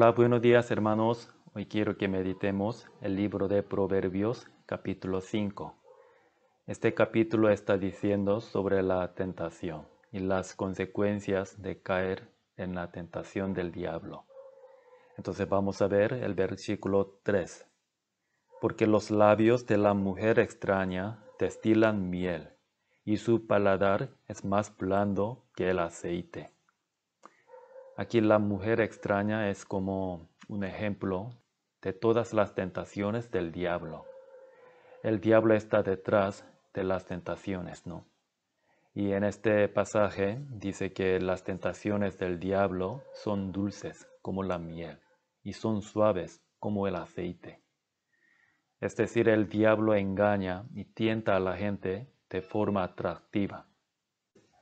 Hola, buenos días hermanos. Hoy quiero que meditemos el libro de Proverbios capítulo 5. Este capítulo está diciendo sobre la tentación y las consecuencias de caer en la tentación del diablo. Entonces vamos a ver el versículo 3. Porque los labios de la mujer extraña destilan miel y su paladar es más blando que el aceite. Aquí la mujer extraña es como un ejemplo de todas las tentaciones del diablo. El diablo está detrás de las tentaciones, ¿no? Y en este pasaje dice que las tentaciones del diablo son dulces como la miel y son suaves como el aceite. Es decir, el diablo engaña y tienta a la gente de forma atractiva.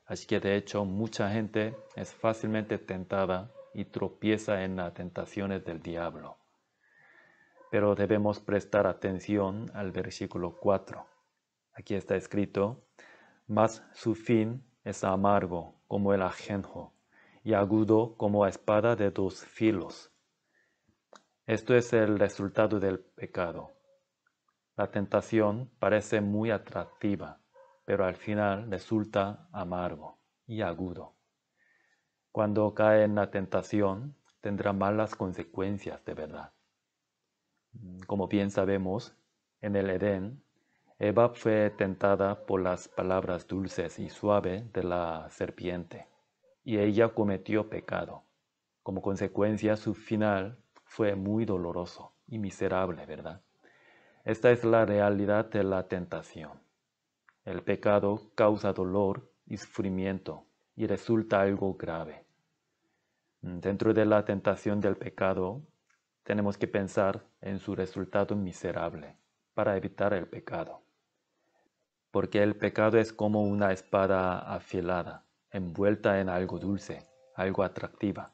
Así que de hecho mucha gente es fácilmente tentada y tropieza en las tentaciones del diablo. Pero debemos prestar atención al versículo 4. Aquí está escrito, mas su fin es amargo como el ajenjo y agudo como espada de dos filos. Esto es el resultado del pecado. La tentación parece muy atractiva, pero al final resulta amargo y agudo. Cuando cae en la tentación, tendrá malas consecuencias de verdad. Mm, como bien sabemos, en el Edén, Eva fue tentada por las palabras dulces y suaves de la serpiente, y ella cometió pecado. Como consecuencia, su final fue muy doloroso y miserable, ¿verdad? Esta es la realidad de la tentación. El pecado causa dolor y sufrimiento y resulta algo grave. Dentro de la tentación del pecado, tenemos que pensar en su resultado miserable para evitar el pecado. Porque el pecado es como una espada afilada, envuelta en algo dulce, algo atractiva.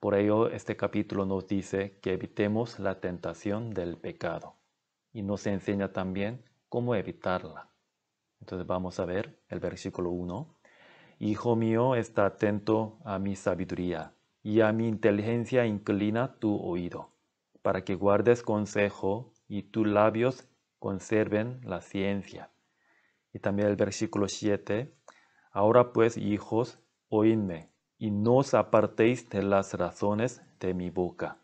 Por ello, este capítulo nos dice que evitemos la tentación del pecado y nos enseña también cómo evitarla. Entonces vamos a ver el versículo 1. Hijo mío, está atento a mi sabiduría y a mi inteligencia inclina tu oído, para que guardes consejo y tus labios conserven la ciencia. Y también el versículo 7. Ahora pues, hijos, oídme y no os apartéis de las razones de mi boca.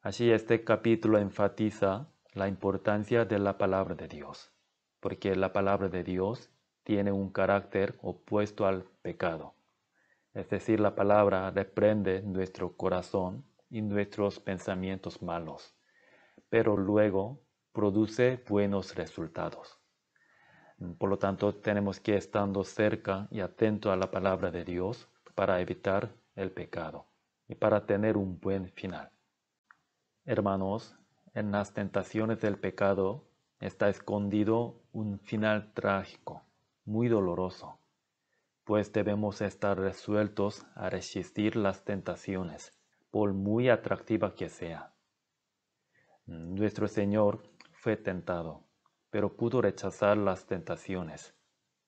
Así este capítulo enfatiza la importancia de la palabra de Dios porque la palabra de Dios tiene un carácter opuesto al pecado. Es decir, la palabra reprende nuestro corazón y nuestros pensamientos malos, pero luego produce buenos resultados. Por lo tanto, tenemos que estando cerca y atento a la palabra de Dios para evitar el pecado y para tener un buen final. Hermanos, en las tentaciones del pecado está escondido un final trágico, muy doloroso, pues debemos estar resueltos a resistir las tentaciones, por muy atractiva que sea. Nuestro Señor fue tentado, pero pudo rechazar las tentaciones,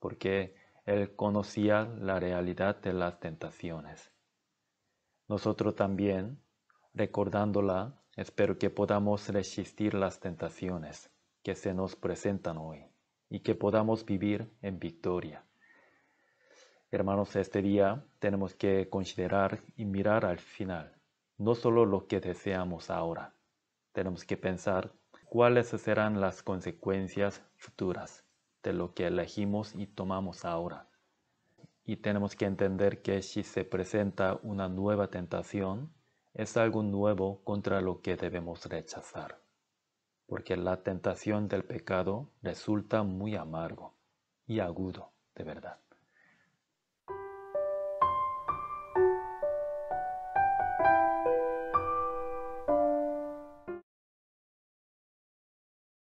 porque Él conocía la realidad de las tentaciones. Nosotros también, recordándola, espero que podamos resistir las tentaciones que se nos presentan hoy y que podamos vivir en victoria. Hermanos, este día tenemos que considerar y mirar al final, no solo lo que deseamos ahora, tenemos que pensar cuáles serán las consecuencias futuras de lo que elegimos y tomamos ahora. Y tenemos que entender que si se presenta una nueva tentación, es algo nuevo contra lo que debemos rechazar porque la tentación del pecado resulta muy amargo y agudo, de verdad.